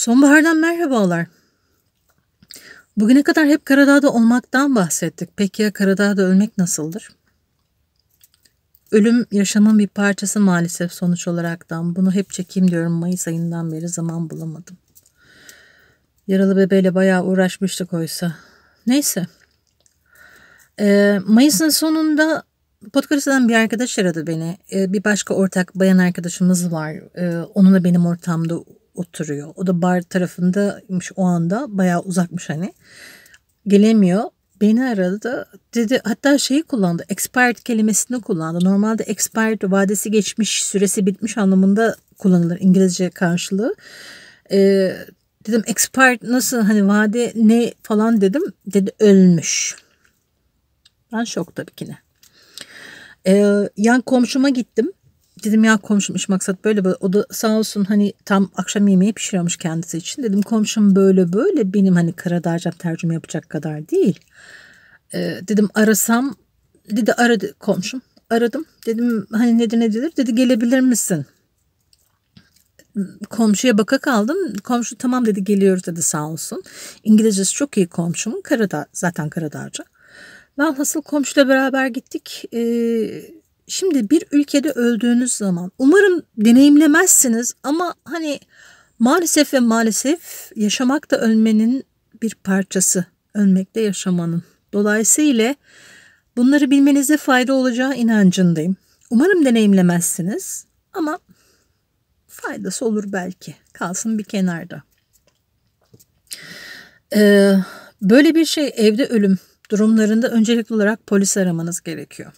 Sonbahardan merhabalar. Bugüne kadar hep Karadağ'da olmaktan bahsettik. Peki ya Karadağ'da ölmek nasıldır? Ölüm yaşamın bir parçası maalesef sonuç olaraktan. Bunu hep çekeyim diyorum Mayıs ayından beri zaman bulamadım. Yaralı bebeyle bayağı uğraşmıştık oysa. Neyse. Ee, Mayıs'ın sonunda Podcast'tan bir arkadaş aradı beni. Ee, bir başka ortak bayan arkadaşımız var. Ee, onunla benim ortamda oturuyor. O da bar tarafındaymış o anda. Bayağı uzakmış hani. Gelemiyor. Beni aradı. da Dedi hatta şeyi kullandı. Expired kelimesini kullandı. Normalde expired vadesi geçmiş, süresi bitmiş anlamında kullanılır İngilizce karşılığı. Ee, dedim expired nasıl hani vade ne falan dedim. Dedi ölmüş. Ben şok tabii ki ne. Ee, yan komşuma gittim dedim ya komşum iş maksat böyle böyle. O da sağ olsun hani tam akşam yemeği pişiriyormuş kendisi için. Dedim komşum böyle böyle benim hani Karadarcan tercüme yapacak kadar değil. Ee, dedim arasam dedi aradı komşum. Aradım dedim hani nedir nedir dedi gelebilir misin? komşuya baka kaldım. Komşu tamam dedi geliyoruz dedi sağ olsun. İngilizcesi çok iyi komşumun. Karada, zaten ben Velhasıl komşuyla beraber gittik. Ee, Şimdi bir ülkede öldüğünüz zaman umarım deneyimlemezsiniz ama hani maalesef ve maalesef yaşamak da ölmenin bir parçası. ölmekte de yaşamanın. Dolayısıyla bunları bilmenize fayda olacağı inancındayım. Umarım deneyimlemezsiniz ama faydası olur belki. Kalsın bir kenarda. Ee, böyle bir şey evde ölüm durumlarında öncelikli olarak polis aramanız gerekiyor.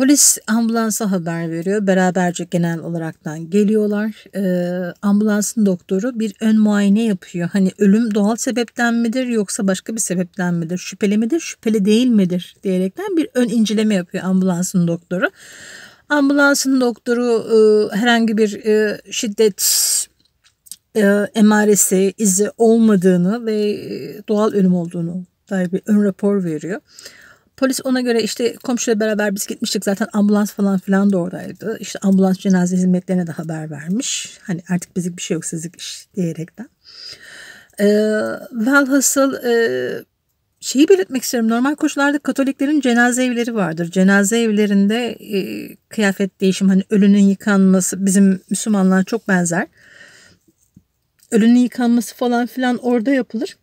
Polis ambulansa haber veriyor. Beraberce genel olaraktan geliyorlar. Ee, ambulansın doktoru bir ön muayene yapıyor. Hani ölüm doğal sebepten midir yoksa başka bir sebepten midir? Şüpheli midir, şüpheli değil midir diyerekten bir ön inceleme yapıyor ambulansın doktoru. Ambulansın doktoru e, herhangi bir e, şiddet e, emaresi, izi olmadığını ve e, doğal ölüm olduğunu dair bir ön rapor veriyor. Polis ona göre işte komşuyla beraber biz gitmiştik zaten ambulans falan filan da oradaydı. İşte ambulans cenaze hizmetlerine de haber vermiş. Hani artık bizlik bir şey yok sizlik iş diyerekten. Ee, velhasıl e, şeyi belirtmek isterim Normal koşullarda Katoliklerin cenaze evleri vardır. Cenaze evlerinde e, kıyafet değişim hani ölünün yıkanması bizim Müslümanlar çok benzer. Ölünün yıkanması falan filan orada yapılır.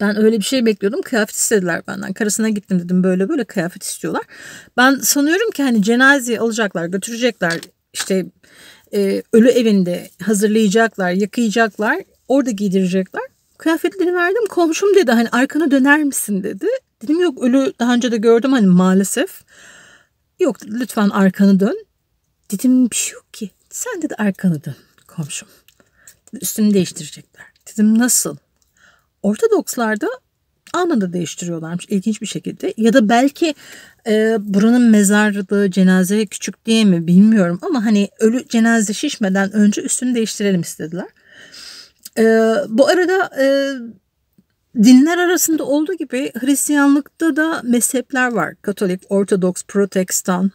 Ben öyle bir şey bekliyordum. Kıyafet istediler benden. Karısına gittim dedim böyle böyle kıyafet istiyorlar. Ben sanıyorum ki hani cenazeyi alacaklar götürecekler İşte e, ölü evinde hazırlayacaklar yakayacaklar orada giydirecekler. Kıyafetleri verdim komşum dedi hani arkana döner misin dedi. Dedim yok ölü daha önce de gördüm hani maalesef. Yok dedi, lütfen arkanı dön. Dedim bir şey yok ki sen dedi arkanı dön komşum. Üstünü değiştirecekler. Dedim nasıl? Ortodokslarda anında değiştiriyorlarmış ilginç bir şekilde. Ya da belki e, buranın mezarlığı cenaze küçük diye mi bilmiyorum ama hani ölü cenaze şişmeden önce üstünü değiştirelim istediler. E, bu arada e, dinler arasında olduğu gibi Hristiyanlıkta da mezhepler var. Katolik, Ortodoks, Protestan.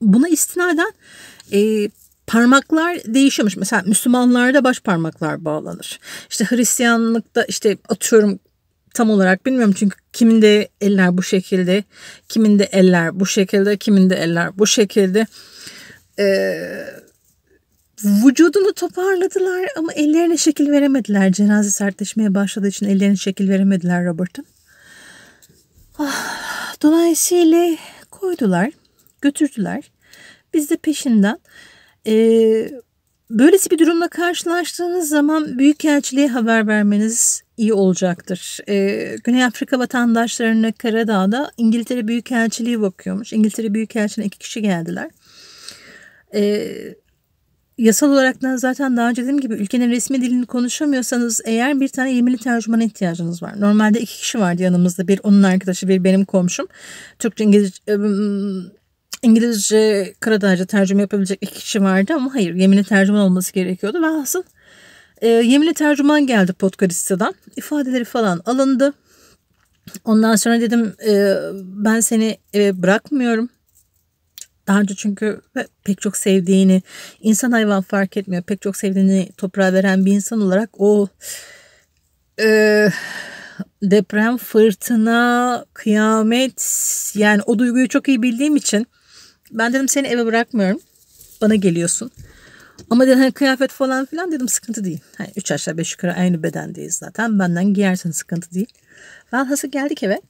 Buna istinaden e, parmaklar değişiyormuş. Mesela Müslümanlarda baş parmaklar bağlanır. İşte Hristiyanlıkta işte atıyorum tam olarak bilmiyorum çünkü kiminde eller bu şekilde, kiminde eller bu şekilde, kiminde eller bu şekilde. Ee, vücudunu toparladılar ama ellerine şekil veremediler. Cenaze sertleşmeye başladığı için ellerine şekil veremediler Robert'ın. Ah, dolayısıyla koydular, götürdüler. Biz de peşinden ee, böylesi bir durumla karşılaştığınız zaman büyükelçiliğe haber vermeniz iyi olacaktır. Ee, Güney Afrika vatandaşlarına Karadağ'da İngiltere Büyükelçiliği bakıyormuş. İngiltere Büyükelçiliğine iki kişi geldiler. Ee, yasal olarak da zaten daha önce dediğim gibi ülkenin resmi dilini konuşamıyorsanız eğer bir tane yemili tercümana ihtiyacınız var. Normalde iki kişi vardı yanımızda. Bir onun arkadaşı, bir benim komşum. Türkçe, İngilizce, ıı, İngilizce Karadağca tercüme yapabilecek iki kişi vardı ama hayır yeminli tercüman olması gerekiyordu. Velhasıl e, yeminli tercüman geldi podcast'tan, İfadeleri falan alındı. Ondan sonra dedim e, ben seni e, bırakmıyorum. Daha önce çünkü pek çok sevdiğini insan hayvan fark etmiyor. Pek çok sevdiğini toprağa veren bir insan olarak o e, deprem, fırtına, kıyamet yani o duyguyu çok iyi bildiğim için ben dedim seni eve bırakmıyorum. Bana geliyorsun. Ama dedim hani kıyafet falan filan dedim sıkıntı değil. Hani üç aşağı beş yukarı aynı bedendeyiz zaten. Benden giyersen sıkıntı değil. Velhası geldik eve.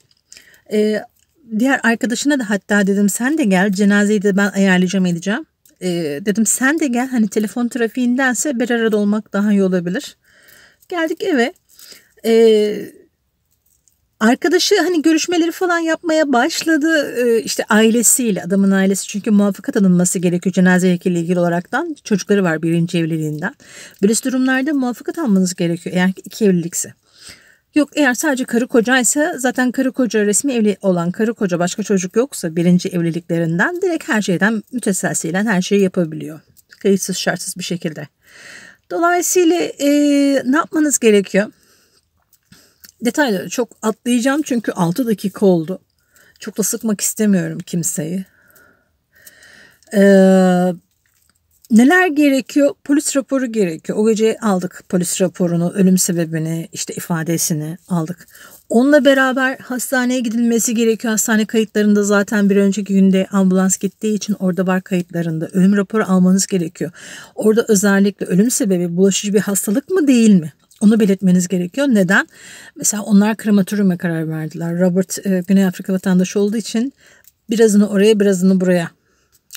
Ee, diğer arkadaşına da hatta dedim sen de gel cenazeyi de ben ayarlayacağım edeceğim. Ee, dedim sen de gel hani telefon trafiğindense bir arada olmak daha iyi olabilir. Geldik eve. Ee, Arkadaşı hani görüşmeleri falan yapmaya başladı ee, işte ailesiyle adamın ailesi çünkü muvaffakat alınması gerekiyor cenaze heykeliyle ilgili olaraktan çocukları var birinci evliliğinden. Böylesi durumlarda muvaffakat almanız gerekiyor eğer iki evlilikse. Yok eğer sadece karı kocaysa zaten karı koca resmi evli olan karı koca başka çocuk yoksa birinci evliliklerinden direkt her şeyden müteselsilen her şeyi yapabiliyor. Kayıtsız şartsız bir şekilde. Dolayısıyla e, ne yapmanız gerekiyor? Detayları çok atlayacağım çünkü 6 dakika oldu. Çok da sıkmak istemiyorum kimseyi. Ee, neler gerekiyor? Polis raporu gerekiyor. O gece aldık polis raporunu, ölüm sebebini, işte ifadesini aldık. Onunla beraber hastaneye gidilmesi gerekiyor. Hastane kayıtlarında zaten bir önceki günde ambulans gittiği için orada var kayıtlarında. Ölüm raporu almanız gerekiyor. Orada özellikle ölüm sebebi bulaşıcı bir hastalık mı değil mi? Onu belirtmeniz gerekiyor. Neden? Mesela onlar krematoryuma karar verdiler. Robert e, Güney Afrika vatandaşı olduğu için birazını oraya birazını buraya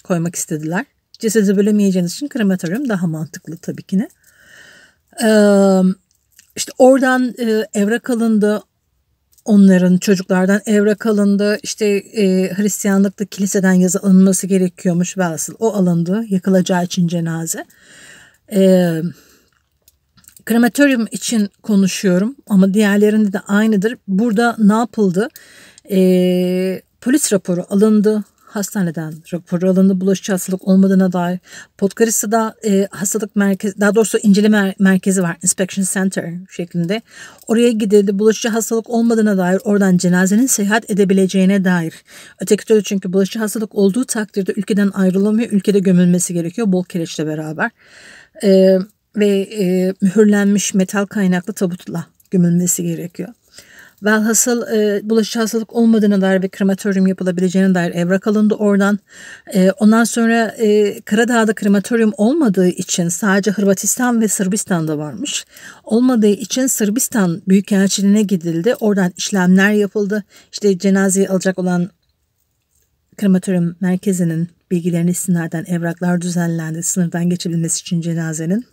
koymak istediler. Cesedi bölemeyeceğiniz için krematoryum daha mantıklı tabii ki ne. Ee, işte oradan e, evrak alındı. Onların çocuklardan evrak alındı. İşte e, Hristiyanlıkta kiliseden yazı alınması gerekiyormuş. Velhasıl o alındı. Yakılacağı için cenaze. Eee krematoryum için konuşuyorum ama diğerlerinde de aynıdır. Burada ne yapıldı? E, polis raporu alındı. Hastaneden raporu alındı bulaşıcı hastalık olmadığına dair. Podgorica'da e, hastalık merkezi, daha doğrusu inceleme merkezi var. Inspection Center şeklinde. Oraya gidildi bulaşıcı hastalık olmadığına dair oradan cenazenin seyahat edebileceğine dair. Öteki türlü çünkü bulaşıcı hastalık olduğu takdirde ülkeden ayrılamıyor. Ülkede gömülmesi gerekiyor bol kereçle beraber. Evet ve e, mühürlenmiş metal kaynaklı tabutla gömülmesi gerekiyor. Velhasıl e, bulaşıcı hastalık olmadığına dair ve krematoryum yapılabileceğine dair evrak alındı oradan. E, ondan sonra e, Karadağ'da krematoryum olmadığı için sadece Hırvatistan ve Sırbistan'da varmış. Olmadığı için Sırbistan Büyükelçiliğine gidildi. Oradan işlemler yapıldı. İşte cenazeyi alacak olan krematoryum merkezinin bilgilerine istinaden evraklar düzenlendi. Sınırdan geçebilmesi için cenazenin.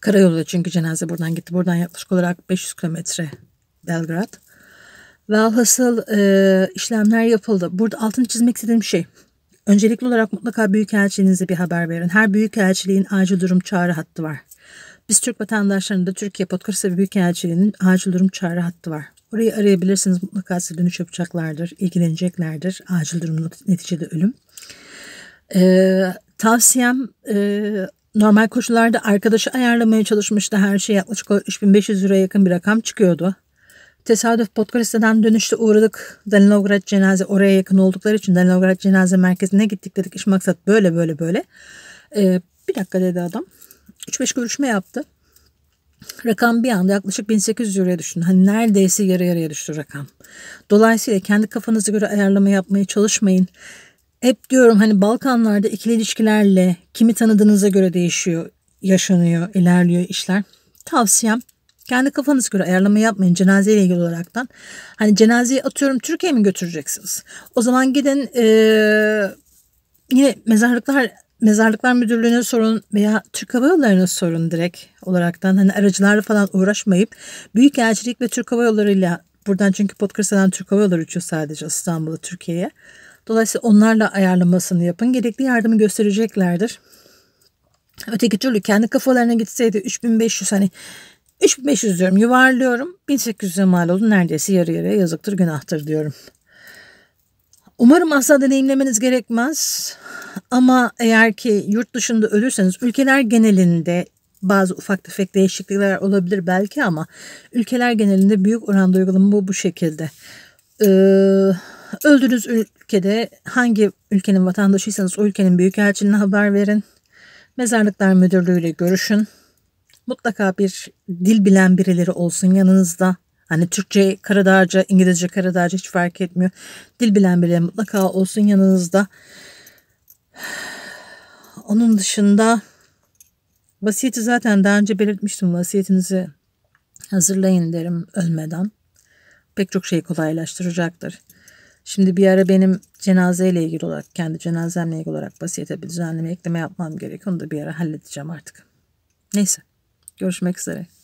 Karayolu çünkü cenaze buradan gitti. Buradan yaklaşık olarak 500 kilometre Belgrad. Velhasıl e, işlemler yapıldı. Burada altını çizmek istediğim şey. Öncelikli olarak mutlaka büyükelçiliğinize bir haber verin. Her büyükelçiliğin acil durum çağrı hattı var. Biz Türk vatandaşlarının da Türkiye Podgorica Büyükelçiliği'nin acil durum çağrı hattı var. Orayı arayabilirsiniz. Mutlaka size dönüş yapacaklardır, ilgileneceklerdir. Acil durum neticede ölüm. Ee, tavsiyem e, normal koşullarda arkadaşı ayarlamaya çalışmıştı. Her şey yaklaşık 3500 liraya yakın bir rakam çıkıyordu. Tesadüf Podgorista'dan dönüşte uğradık. Dalinograd cenaze oraya yakın oldukları için Dalinograd cenaze merkezine gittik dedik. İş maksat böyle böyle böyle. Ee, bir dakika dedi adam. 3-5 görüşme yaptı. Rakam bir anda yaklaşık 1800 euroya düştü. Hani neredeyse yarı yarıya düştü rakam. Dolayısıyla kendi kafanıza göre ayarlama yapmaya çalışmayın hep diyorum hani Balkanlarda ikili ilişkilerle kimi tanıdığınıza göre değişiyor, yaşanıyor, ilerliyor işler. Tavsiyem kendi kafanız göre ayarlama yapmayın cenazeyle ilgili olaraktan. Hani cenazeyi atıyorum Türkiye'ye mi götüreceksiniz? O zaman gidin ee, yine mezarlıklar mezarlıklar müdürlüğüne sorun veya Türk Hava Yolları'na sorun direkt olaraktan. Hani aracılarla falan uğraşmayıp büyük elçilik ve Türk Hava Yolları'yla buradan çünkü Podcast'tan Türk Hava Yolları uçuyor sadece İstanbul'a Türkiye'ye. Dolayısıyla onlarla ayarlamasını yapın. Gerekli yardımı göstereceklerdir. Öteki türlü kendi kafalarına gitseydi 3500 hani 3500 diyorum yuvarlıyorum 1800'e mal oldu neredeyse yarı yarıya yazıktır günahtır diyorum. Umarım asla deneyimlemeniz gerekmez ama eğer ki yurt dışında ölürseniz ülkeler genelinde bazı ufak tefek değişiklikler olabilir belki ama ülkeler genelinde büyük oranda uygulama bu, bu şekilde. Ee, Öldüğünüz ülkede hangi ülkenin vatandaşıysanız o ülkenin büyükelçiliğine haber verin. Mezarlıklar müdürlüğüyle görüşün. Mutlaka bir dil bilen birileri olsun yanınızda. Hani Türkçe Karadağca, İngilizce Karadağca hiç fark etmiyor. Dil bilen birileri mutlaka olsun yanınızda. Onun dışında vasiyeti zaten daha önce belirtmiştim. Vasiyetinizi hazırlayın derim ölmeden. Pek çok şeyi kolaylaştıracaktır. Şimdi bir ara benim cenazeyle ilgili olarak, kendi cenazemle ilgili olarak vasiyete bir düzenleme ekleme yapmam gerek. Onu da bir ara halledeceğim artık. Neyse. Görüşmek üzere.